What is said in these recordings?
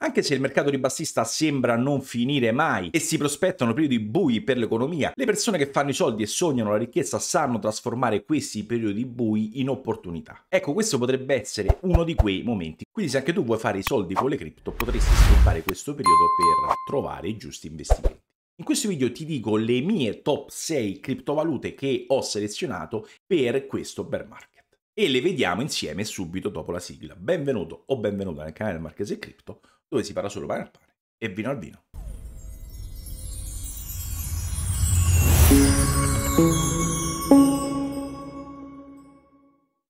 Anche se il mercato ribassista sembra non finire mai e si prospettano periodi bui per l'economia, le persone che fanno i soldi e sognano la ricchezza sanno trasformare questi periodi bui in opportunità. Ecco, questo potrebbe essere uno di quei momenti. Quindi se anche tu vuoi fare i soldi con le cripto, potresti sfruttare questo periodo per trovare i giusti investimenti. In questo video ti dico le mie top 6 criptovalute che ho selezionato per questo bear market e le vediamo insieme subito dopo la sigla. Benvenuto o benvenuta nel canale del Marchese Crypto dove si parla solo pane al pane e vino al vino.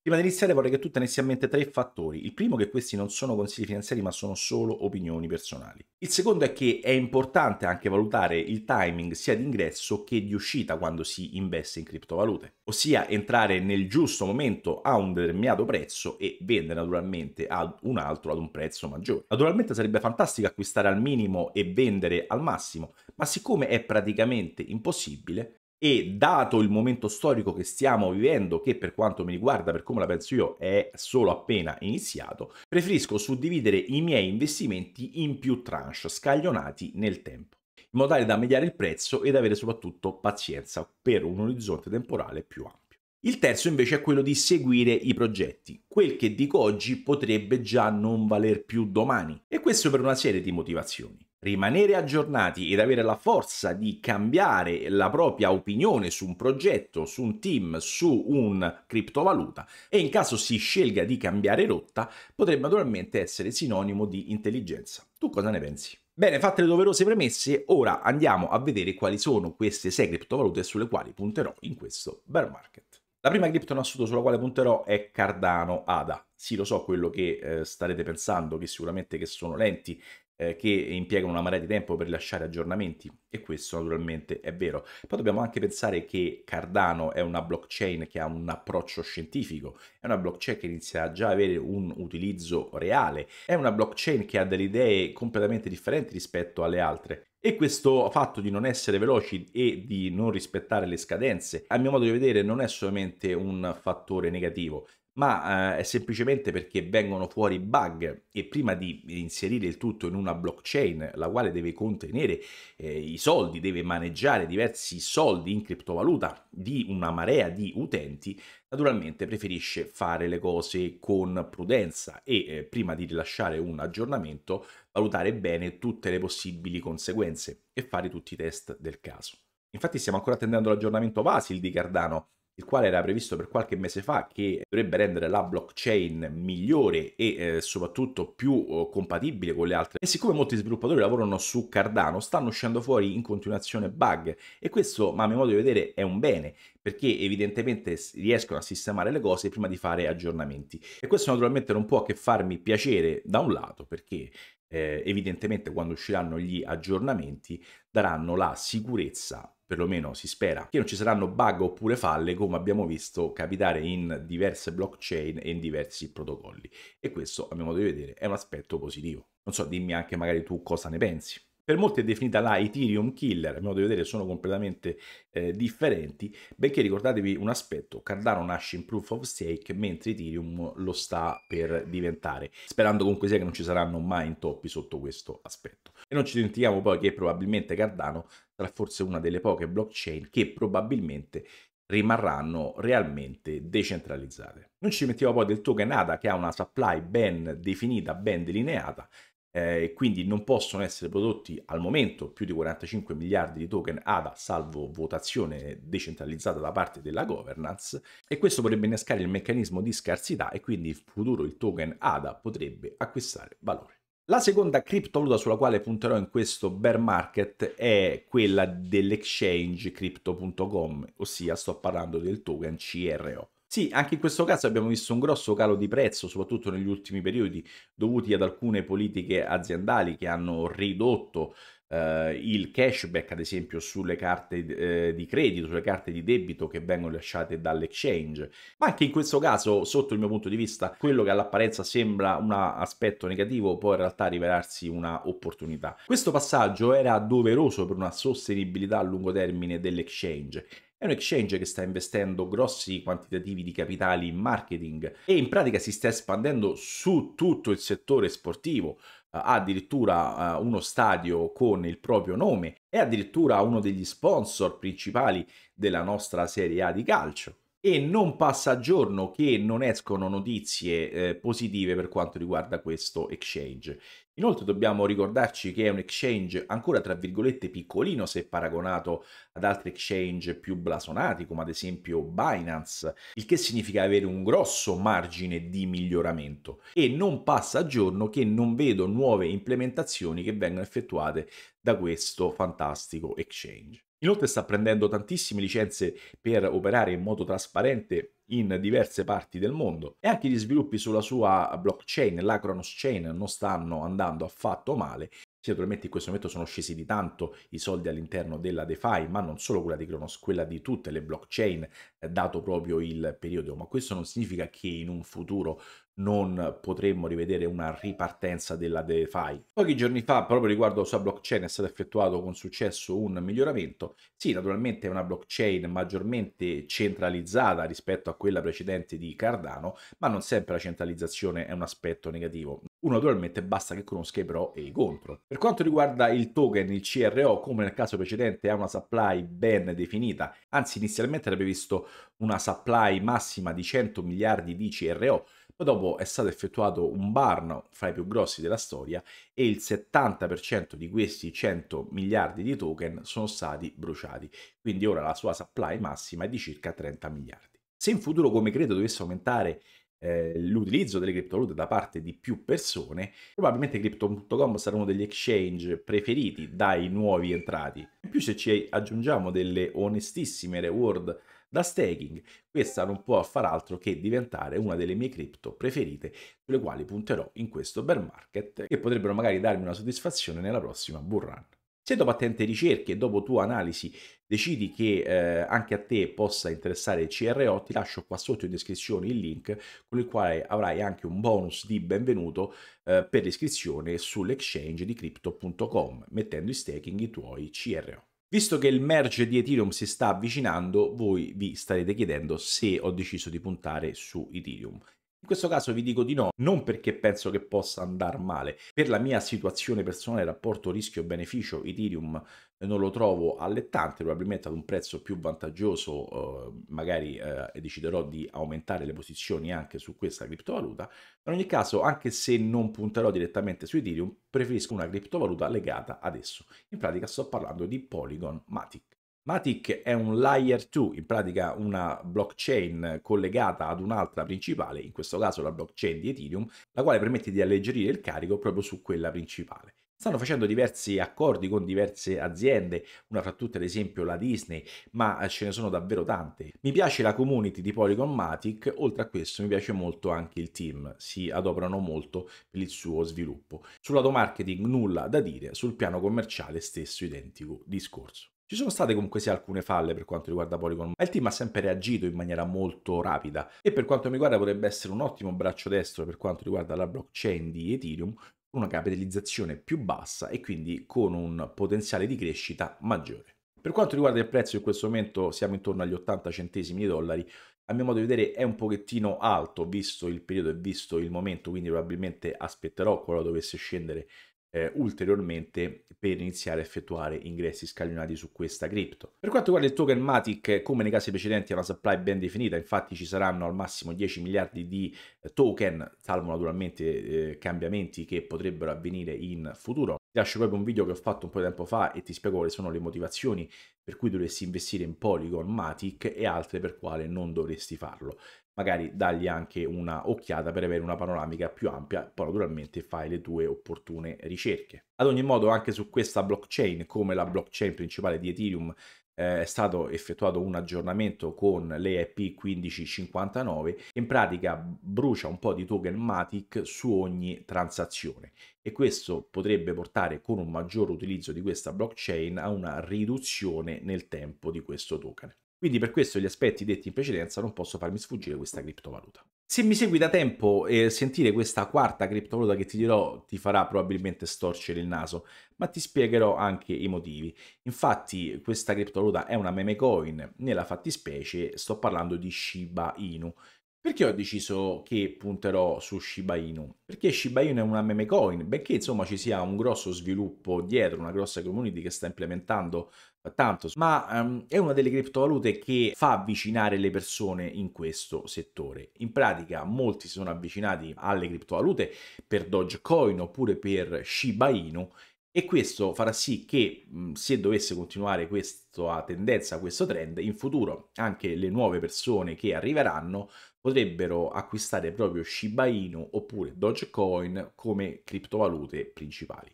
Prima di iniziare vorrei che tu tenessi a mente tre fattori. Il primo è che questi non sono consigli finanziari ma sono solo opinioni personali. Il secondo è che è importante anche valutare il timing sia di ingresso che di uscita quando si investe in criptovalute, ossia entrare nel giusto momento a un determinato prezzo e vendere naturalmente ad un altro ad un prezzo maggiore. Naturalmente sarebbe fantastico acquistare al minimo e vendere al massimo, ma siccome è praticamente impossibile, e dato il momento storico che stiamo vivendo, che per quanto mi riguarda, per come la penso io, è solo appena iniziato, preferisco suddividere i miei investimenti in più tranche, scaglionati nel tempo, in modo tale da mediare il prezzo ed avere soprattutto pazienza per un orizzonte temporale più ampio. Il terzo invece è quello di seguire i progetti, quel che dico oggi potrebbe già non valer più domani, e questo per una serie di motivazioni rimanere aggiornati ed avere la forza di cambiare la propria opinione su un progetto, su un team, su un criptovaluta e in caso si scelga di cambiare rotta potrebbe naturalmente essere sinonimo di intelligenza. Tu cosa ne pensi? Bene, fatte le doverose premesse, ora andiamo a vedere quali sono queste sei criptovalute sulle quali punterò in questo bear market. La prima cripto in assoluto sulla quale punterò è Cardano ADA. Sì, lo so quello che eh, starete pensando, che sicuramente che sono lenti eh, che impiegano una marea di tempo per lasciare aggiornamenti e questo naturalmente è vero. Poi dobbiamo anche pensare che Cardano è una blockchain che ha un approccio scientifico, è una blockchain che inizia già ad avere un utilizzo reale, è una blockchain che ha delle idee completamente differenti rispetto alle altre. E questo fatto di non essere veloci e di non rispettare le scadenze, a mio modo di vedere, non è solamente un fattore negativo, ma eh, è semplicemente perché vengono fuori bug e prima di inserire il tutto in una blockchain, la quale deve contenere eh, i soldi, deve maneggiare diversi soldi in criptovaluta di una marea di utenti, naturalmente preferisce fare le cose con prudenza e eh, prima di rilasciare un aggiornamento valutare bene tutte le possibili conseguenze e fare tutti i test del caso. Infatti stiamo ancora attendendo l'aggiornamento Vasil di Cardano, il quale era previsto per qualche mese fa, che dovrebbe rendere la blockchain migliore e eh, soprattutto più eh, compatibile con le altre. E siccome molti sviluppatori lavorano su Cardano, stanno uscendo fuori in continuazione bug e questo, ma a mio modo di vedere, è un bene perché evidentemente riescono a sistemare le cose prima di fare aggiornamenti. E questo naturalmente non può che farmi piacere da un lato, perché eh, evidentemente quando usciranno gli aggiornamenti daranno la sicurezza perlomeno si spera, che non ci saranno bug oppure falle come abbiamo visto capitare in diverse blockchain e in diversi protocolli. E questo, a mio modo di vedere, è un aspetto positivo. Non so, dimmi anche magari tu cosa ne pensi. Per molti è definita la Ethereum Killer, a mio modo di vedere sono completamente eh, differenti, benché ricordatevi un aspetto, Cardano nasce in Proof of Stake mentre Ethereum lo sta per diventare, sperando comunque sia che non ci saranno mai intoppi sotto questo aspetto. E non ci dimentichiamo poi che probabilmente Cardano sarà forse una delle poche blockchain che probabilmente rimarranno realmente decentralizzate. Non ci mettiamo poi del token ADA che ha una supply ben definita, ben delineata, eh, quindi non possono essere prodotti al momento più di 45 miliardi di token ADA, salvo votazione decentralizzata da parte della governance, e questo potrebbe innescare il meccanismo di scarsità e quindi in futuro il token ADA potrebbe acquistare valore. La seconda criptovaluta sulla quale punterò in questo bear market è quella dell'exchange crypto.com, ossia sto parlando del token CRO. Sì, anche in questo caso abbiamo visto un grosso calo di prezzo, soprattutto negli ultimi periodi, dovuti ad alcune politiche aziendali che hanno ridotto Uh, il cashback, ad esempio, sulle carte uh, di credito, sulle carte di debito che vengono lasciate dall'exchange. Ma anche in questo caso, sotto il mio punto di vista, quello che all'apparenza sembra un aspetto negativo può in realtà rivelarsi un'opportunità. Questo passaggio era doveroso per una sostenibilità a lungo termine dell'exchange. È un exchange che sta investendo grossi quantitativi di capitali in marketing e in pratica si sta espandendo su tutto il settore sportivo ha addirittura eh, uno stadio con il proprio nome è addirittura uno degli sponsor principali della nostra Serie A di calcio e non passa giorno che non escono notizie eh, positive per quanto riguarda questo exchange. Inoltre dobbiamo ricordarci che è un exchange ancora tra virgolette piccolino se paragonato ad altri exchange più blasonati come ad esempio Binance, il che significa avere un grosso margine di miglioramento e non passa giorno che non vedo nuove implementazioni che vengono effettuate da questo fantastico exchange. Inoltre sta prendendo tantissime licenze per operare in modo trasparente in diverse parti del mondo e anche gli sviluppi sulla sua blockchain, la Kronos Chain, non stanno andando affatto male. Sì, naturalmente in questo momento sono scesi di tanto i soldi all'interno della DeFi, ma non solo quella di Kronos, quella di tutte le blockchain, eh, dato proprio il periodo. Ma questo non significa che in un futuro non potremmo rivedere una ripartenza della DeFi. Pochi giorni fa, proprio riguardo alla blockchain, è stato effettuato con successo un miglioramento. Sì, naturalmente è una blockchain maggiormente centralizzata rispetto a quella precedente di Cardano, ma non sempre la centralizzazione è un aspetto negativo. Uno naturalmente basta che conosca i pro e i contro. Per quanto riguarda il token, il CRO, come nel caso precedente, ha una supply ben definita, anzi inizialmente era previsto una supply massima di 100 miliardi di CRO, ma dopo è stato effettuato un barno fra i più grossi della storia e il 70% di questi 100 miliardi di token sono stati bruciati, quindi ora la sua supply massima è di circa 30 miliardi. Se in futuro, come credo, dovesse aumentare eh, l'utilizzo delle criptovalute da parte di più persone, probabilmente Crypto.com sarà uno degli exchange preferiti dai nuovi entrati. In più se ci aggiungiamo delle onestissime reward da staking, questa non può far altro che diventare una delle mie cripto preferite sulle quali punterò in questo bear market e potrebbero magari darmi una soddisfazione nella prossima bull run. Se dopo attente ricerche e dopo tua analisi decidi che eh, anche a te possa interessare il CRO, ti lascio qua sotto in descrizione il link con il quale avrai anche un bonus di benvenuto eh, per l'iscrizione sull'exchange di crypto.com mettendo in staking i tuoi CRO. Visto che il merge di Ethereum si sta avvicinando, voi vi starete chiedendo se ho deciso di puntare su Ethereum. In questo caso vi dico di no, non perché penso che possa andare male, per la mia situazione personale, rapporto rischio-beneficio, Ethereum eh, non lo trovo allettante, probabilmente ad un prezzo più vantaggioso eh, magari eh, deciderò di aumentare le posizioni anche su questa criptovaluta, ma in ogni caso anche se non punterò direttamente su Ethereum, preferisco una criptovaluta legata ad esso. In pratica sto parlando di Polygon Matic. Matic è un layer 2, in pratica una blockchain collegata ad un'altra principale, in questo caso la blockchain di Ethereum, la quale permette di alleggerire il carico proprio su quella principale. Stanno facendo diversi accordi con diverse aziende, una fra tutte ad esempio la Disney, ma eh, ce ne sono davvero tante. Mi piace la community di Polygon Matic, oltre a questo mi piace molto anche il team, si adoperano molto per il suo sviluppo. Sul lato marketing nulla da dire, sul piano commerciale stesso identico discorso. Ci sono state comunque sì alcune falle per quanto riguarda Polygon, ma il team ha sempre reagito in maniera molto rapida e per quanto mi riguarda potrebbe essere un ottimo braccio destro per quanto riguarda la blockchain di Ethereum con una capitalizzazione più bassa e quindi con un potenziale di crescita maggiore. Per quanto riguarda il prezzo in questo momento siamo intorno agli 80 centesimi di dollari, a mio modo di vedere è un pochettino alto visto il periodo e visto il momento, quindi probabilmente aspetterò qualora dovesse scendere eh, ulteriormente per iniziare a effettuare ingressi scaglionati su questa cripto. Per quanto riguarda il token Matic, eh, come nei casi precedenti è una supply ben definita, infatti ci saranno al massimo 10 miliardi di eh, token, salvo naturalmente eh, cambiamenti che potrebbero avvenire in futuro, ti lascio proprio un video che ho fatto un po' di tempo fa e ti spiego quali sono le motivazioni per cui dovresti investire in Polygon, Matic e altre per quale non dovresti farlo. Magari dagli anche una occhiata per avere una panoramica più ampia, poi naturalmente fai le tue opportune ricerche. Ad ogni modo anche su questa blockchain, come la blockchain principale di Ethereum, eh, è stato effettuato un aggiornamento con l'EIP 1559 in pratica brucia un po' di token Matic su ogni transazione e questo potrebbe portare con un maggior utilizzo di questa blockchain a una riduzione nel tempo di questo token. Quindi per questo gli aspetti detti in precedenza non posso farmi sfuggire questa criptovaluta. Se mi segui da tempo eh, sentire questa quarta criptovaluta che ti dirò ti farà probabilmente storcere il naso, ma ti spiegherò anche i motivi. Infatti questa criptovaluta è una meme coin, nella fattispecie sto parlando di Shiba Inu, perché ho deciso che punterò su Shiba Inu? Perché Shiba Inu è una meme coin, benché insomma ci sia un grosso sviluppo dietro, una grossa community che sta implementando eh, tanto, ma um, è una delle criptovalute che fa avvicinare le persone in questo settore. In pratica molti si sono avvicinati alle criptovalute per Dogecoin oppure per Shiba Inu e questo farà sì che se dovesse continuare questa tendenza, questo trend, in futuro anche le nuove persone che arriveranno potrebbero acquistare proprio Shiba Inu oppure Dogecoin come criptovalute principali.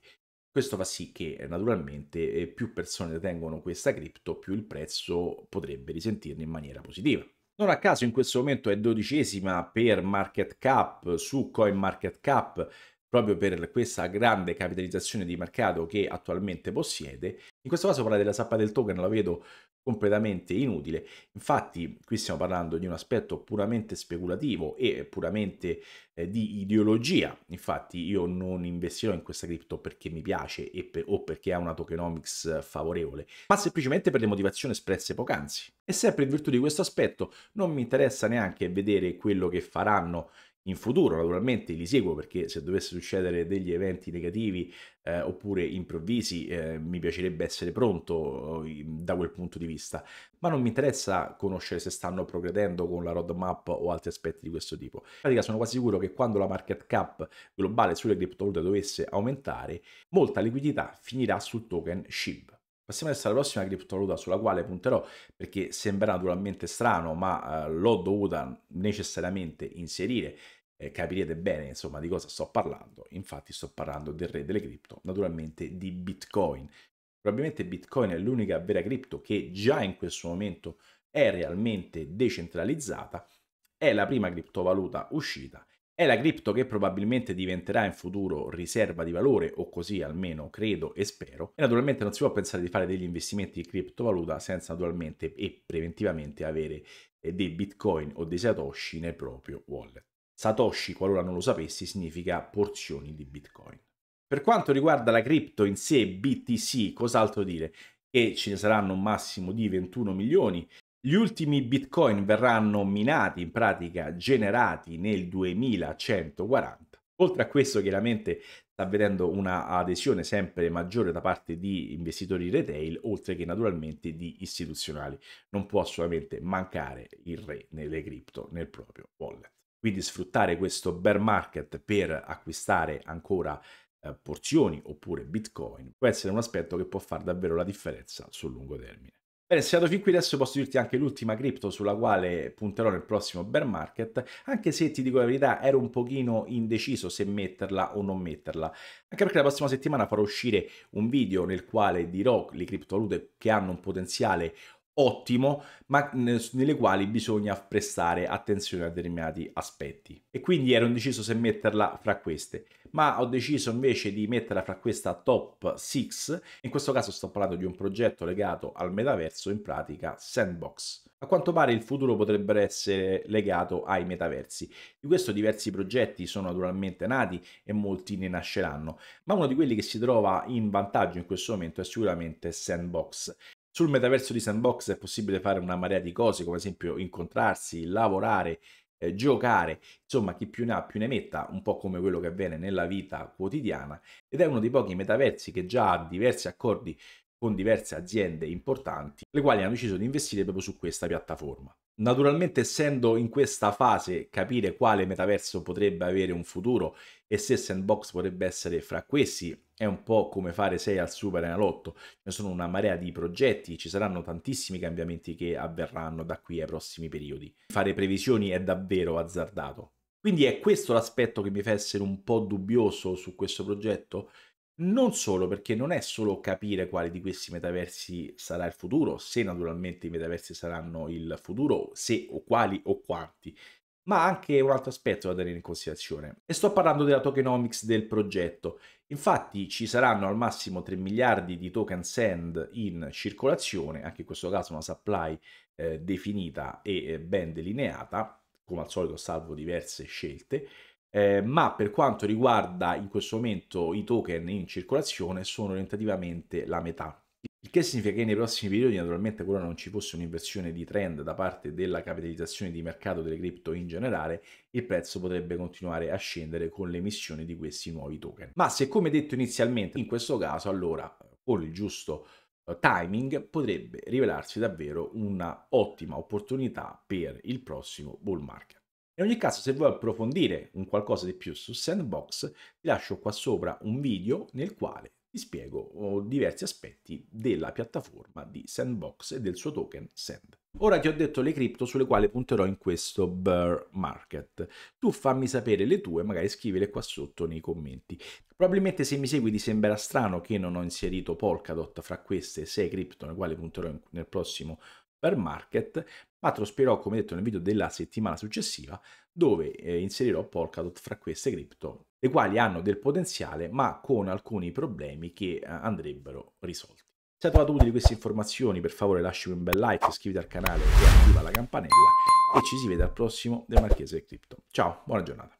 Questo fa sì che eh, naturalmente eh, più persone detengono questa cripto, più il prezzo potrebbe risentirne in maniera positiva. Non a caso in questo momento è dodicesima per market cap su CoinMarketCap proprio per questa grande capitalizzazione di mercato che attualmente possiede. In questo caso parlare della sappa del token la vedo completamente inutile. Infatti qui stiamo parlando di un aspetto puramente speculativo e puramente eh, di ideologia. Infatti io non investirò in questa cripto perché mi piace per, o perché ha una tokenomics favorevole, ma semplicemente per le motivazioni espresse poc'anzi. E sempre in virtù di questo aspetto non mi interessa neanche vedere quello che faranno in futuro naturalmente li seguo perché se dovesse succedere degli eventi negativi eh, oppure improvvisi eh, mi piacerebbe essere pronto eh, da quel punto di vista ma non mi interessa conoscere se stanno progredendo con la roadmap o altri aspetti di questo tipo in pratica sono quasi sicuro che quando la market cap globale sulle criptovalute dovesse aumentare molta liquidità finirà sul token SHIB Passiamo adesso alla prossima criptovaluta sulla quale punterò perché sembra naturalmente strano ma eh, l'ho dovuta necessariamente inserire eh, capirete bene insomma di cosa sto parlando. Infatti sto parlando del re delle cripto, naturalmente di Bitcoin. Probabilmente Bitcoin è l'unica vera cripto che già in questo momento è realmente decentralizzata, è la prima criptovaluta uscita, è la cripto che probabilmente diventerà in futuro riserva di valore, o così almeno credo e spero. E naturalmente non si può pensare di fare degli investimenti in criptovaluta senza naturalmente e preventivamente avere eh, dei bitcoin o dei satoshi nel proprio wallet. Satoshi, qualora non lo sapessi, significa porzioni di Bitcoin. Per quanto riguarda la cripto in sé, BTC, cos'altro dire? Che ce ne saranno un massimo di 21 milioni. Gli ultimi Bitcoin verranno minati, in pratica generati nel 2140. Oltre a questo, chiaramente sta avvenendo una adesione sempre maggiore da parte di investitori retail, oltre che naturalmente di istituzionali. Non può assolutamente mancare il re nelle cripto nel proprio wallet quindi sfruttare questo bear market per acquistare ancora eh, porzioni oppure bitcoin può essere un aspetto che può fare davvero la differenza sul lungo termine. Bene, siamo fin qui adesso posso dirti anche l'ultima cripto sulla quale punterò nel prossimo bear market, anche se ti dico la verità ero un pochino indeciso se metterla o non metterla, anche perché la prossima settimana farò uscire un video nel quale dirò le criptovalute che hanno un potenziale ottimo, ma nelle quali bisogna prestare attenzione a determinati aspetti. E quindi ero indeciso se metterla fra queste, ma ho deciso invece di metterla fra questa top 6. In questo caso sto parlando di un progetto legato al metaverso, in pratica Sandbox. A quanto pare il futuro potrebbe essere legato ai metaversi. Di questo diversi progetti sono naturalmente nati e molti ne nasceranno, ma uno di quelli che si trova in vantaggio in questo momento è sicuramente Sandbox, sul metaverso di Sandbox è possibile fare una marea di cose, come ad esempio incontrarsi, lavorare, eh, giocare, insomma chi più ne ha più ne metta, un po' come quello che avviene nella vita quotidiana ed è uno dei pochi metaversi che già ha diversi accordi con diverse aziende importanti, le quali hanno deciso di investire proprio su questa piattaforma. Naturalmente, essendo in questa fase, capire quale metaverso potrebbe avere un futuro e se Sandbox potrebbe essere fra questi è un po' come fare 6 al Super Enalotto. Ce ne sono una marea di progetti, ci saranno tantissimi cambiamenti che avverranno da qui ai prossimi periodi. Fare previsioni è davvero azzardato. Quindi è questo l'aspetto che mi fa essere un po' dubbioso su questo progetto? Non solo perché non è solo capire quale di questi metaversi sarà il futuro, se naturalmente i metaversi saranno il futuro, se o quali o quanti, ma anche un altro aspetto da tenere in considerazione. E sto parlando della tokenomics del progetto. Infatti ci saranno al massimo 3 miliardi di token send in circolazione, anche in questo caso una supply eh, definita e eh, ben delineata, come al solito salvo diverse scelte, eh, ma per quanto riguarda in questo momento i token in circolazione sono orientativamente la metà. Il che significa che nei prossimi periodi, naturalmente, ancora non ci fosse un'inversione di trend da parte della capitalizzazione di mercato delle cripto in generale, il prezzo potrebbe continuare a scendere con l'emissione di questi nuovi token. Ma se, come detto inizialmente, in questo caso, allora con il giusto eh, timing potrebbe rivelarsi davvero una ottima opportunità per il prossimo bull market. In ogni caso, se vuoi approfondire un qualcosa di più su Sandbox, ti lascio qua sopra un video nel quale ti spiego oh, diversi aspetti della piattaforma di Sandbox e del suo token Sand. Ora ti ho detto le cripto sulle quali punterò in questo bear market. Tu fammi sapere le tue, magari scrivile qua sotto nei commenti. Probabilmente se mi segui ti sembrerà strano che non ho inserito Polkadot fra queste 6 cripto nelle quali punterò in, nel prossimo video per market, ma traspirò come detto nel video della settimana successiva, dove eh, inserirò Polkadot fra queste cripto, le quali hanno del potenziale, ma con alcuni problemi che eh, andrebbero risolti. Se hai trovato utili queste informazioni, per favore lasciami un bel like, iscriviti al canale e attiva la campanella e ci si vede al prossimo De Marchese Crypto. Ciao, buona giornata.